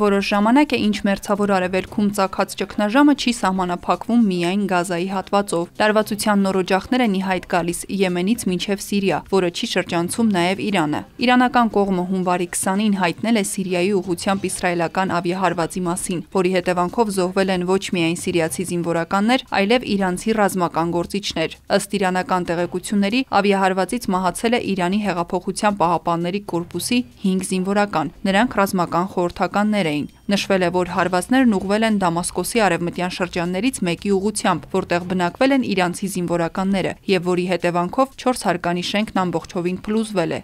Որոշ ժամանակ է ինչ մերձավոր արևելքում ծակած ճգնաժամը չի սահմանափակվում միայն Գազայի հատվածով։ Լարվածության նոր օջախներ են իհայտ գալիս Եմենից մինչև Սիրիա, որը չի շրջանցում նաև Իրանը։ Իրանական կողմը հունվարի 29-ին հայտնել է Սիրիայի ուղությամբ իսրայելական ավիահարվածի մասին, որի հետևանքով զոհվել են ոչ միայն սիրիացի զինվորականներ, այլև իրանցի ռազմական գործիչներ։ Ըստ իրանական տեղեկությունների ավիահարվածից մահացել է Իրանի հեղափոխության պահապանների կորպուսի 5 զինվորական։ Նրանք ռազմական խորհրդականներ հարվածներ էին։ Նշվել է, որ հարվածներն ուղվել են Դամասկոսի արևմտյան շրջաններից մեկի ուղությամբ, որտեղ բնակվել են իրանցի զինվորականները, եւ որի հետևանքով 4 հարկանի շենքն ամբողջովին փլուզվել է։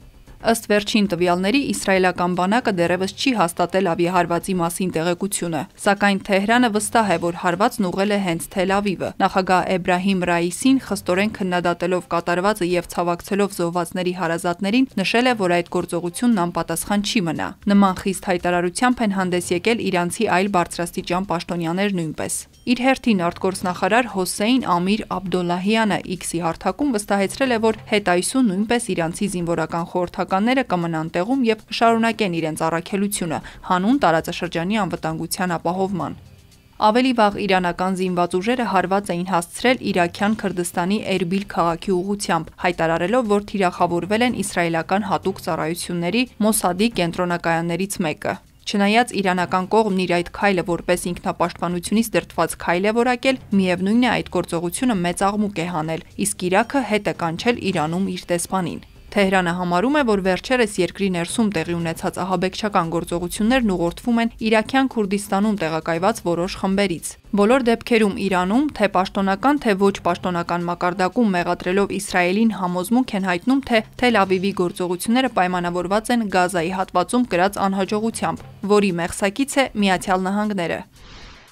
Ըստ վերջին տվյալների իսրայելական բանակը դեռևս չի հաստատել ավիահարվածի մասին տեղեկությունը, սակայն Թեհրանը վստահ է, որ հարվածն ուղղել է հենց Թել Ավիվը։ Նախագահ Էբրահիմ Ռայիսին խստորեն քննադատելով կատարվածը եւ ցավակցելով զոհվածների հարազատներին, նշել է, որ այդ գործողությունն անպատասխան չի մնա։ Նման խիստ հայտարարությամբ են հանդես եկել Իրանցի այլ բարձրաստիճան պաշտոնյաներ նույնպես։ Իր հերթին արտգործնախարար Հոսեյն Ամիր Աբդոլլահյանը X-ի հարթակում վստահեցրել է, որ հետայսու նույնպես Իրանցի զինվորական խորհրդակ պաշտպանականները կմնան տեղում եւ կշարունակեն իրենց առաքելությունը հանուն տարածաշրջանի անվտանգության ապահովման։ Ավելի վաղ իրանական զինված ուժերը հարված էին հասցրել Իրաքյան Քրդստանի Էրբիլ քաղաքի ուղությամբ, հայտարարելով, որ թիրախավորվել են իսրայելական հատուկ ծառայությունների Մոսադի կենտրոնակայաններից մեկը։ Չնայած իրանական կողմն իր այդ քայլը որպես ինքնապաշտպանությունից դրթված քայլ է որակել, միևնույնն է այդ գործողությունը մեծ աղմուկ է հանել, իսկ Իրաքը հետ է կանչել Իրանում իր տեսփանին։ Թեհրանը համարում է, որ վերջերս երկրի ներսում տեղի ունեցած ահաբեկչական գործողություններն ուղղորդվում են Իրաքյան Քուրդիստանում տեղակայված որոշ խմբերից։ Բոլոր դեպքերում Իրանում թե պաշտոնական, թե ոչ պաշտոնական մակարդակում մեղադրելով Իսրայելին համոզմունք են հայտնում, թե Թել Ավիվի գործողությունները պայմանավորված են Գազայի հատվածում գրած անհաջողությամբ, որի մեղսակից է Միացյալ Նահանգները։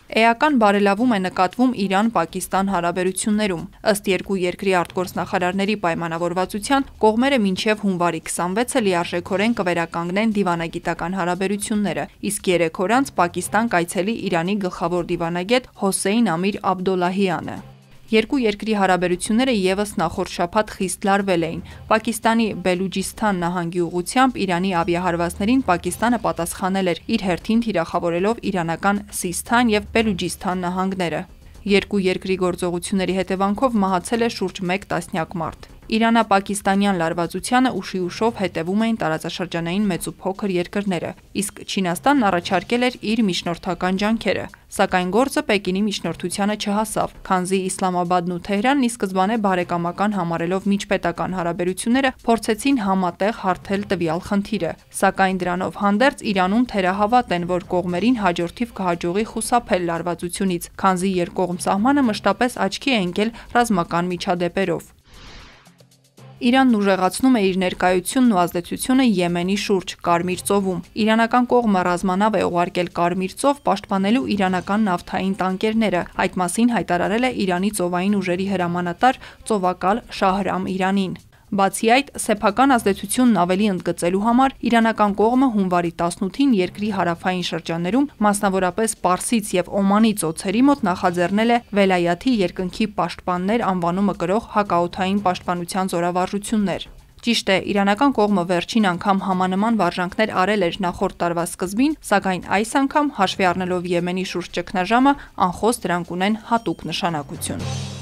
Էական բարելավում է նկատվում Իրան-Պակիստան հարաբերություններում։ Ըստ երկու երկրի արտգործնախարարների պայմանավորվածության կողմերը մինչև հունվարի 26-ը լիարժեքորեն կվերականգնեն դիվանագիտական հարաբերությունները, իսկ երեք օր անց Պակիստան կայցելի Իրանի գլխավոր դիվանագետ Հոսեյն Ամիր Աբդոլլահյանը։ Երկու երկրի հարաբերությունները ևս նախորդ շաբաթ խիստ լարվել էին։ Պակիստանի Բելուջիստան նահանգի ուղությամբ Իրանի ավիահարվածներին Պակիստանը պատասխանել էր իր հերթին թիրախավորելով իրանական Սիստան եւ Բելուջիստան նահանգները։ Երկու երկրի գործողությունների հետևանքով մահացել է շուրջ 1 տասնյակ մարդ։ Իրանա-պակիստանյան լարվածությանը ուշիուշով հետևում էին տարածաշրջանային մեծ ու փոքր երկրները, իսկ Չինաստանն առաջարկել էր իր միջնորդական ջանքերը, սակայն գործը Պեկինի միջնորդությանը չհասավ, քանզի Իսլամաբադն ու Թեհրանն ի սկզբանե բարեկամական համարելով միջպետական հարաբերությունները փորձեցին համատեղ հարթել տվյալ խնդիրը, սակայն դրանով հանդերձ Իրանում թերահավատ են, որ կողմերին հաջորդիվ կհաջողի խուսափել լարվածությունից, քանզի երկկողմ սահմանը մշտապես աչքի է ընկել ռազմական միջադեպերով։ Իրանն ուժեղացնում է իր ներկայությունն ու ազդեցությունը Եմենի շուրջ Կարմիր ծովում։ Իրանական կողմը ռազմանավ է ուղարկել Կարմիր ծով պաշտպանելու իրանական նավթային տանկերները։ Այդ մասին հայտարարել է Իրանի ծովային ուժերի հրամանատար ծովակալ Շահրամ Իրանին։ Բացի այդ, սեփական ազդեցությունն ավելի ընդգծելու համար իրանական կողմը հունվարի 18-ին երկրի հարավային շրջաններում, մասնավորապես Պարսից եւ Օմանից օծերի մոտ նախաձեռնել է Վելայաթի երկնքի պաշտպաններ անվանումը կրող հակաօթային պաշտպանության զորավարժություններ։ Ճիշտ է, իրանական կողմը վերջին անգամ համանման վարժանքներ արել էր նախորդ տարվա սկզբին, սակայն այս անգամ հաշվի առնելով Եմենի շուրջ ճգնաժամը, անխոս դրանք ունեն հատուկ նշանակություն։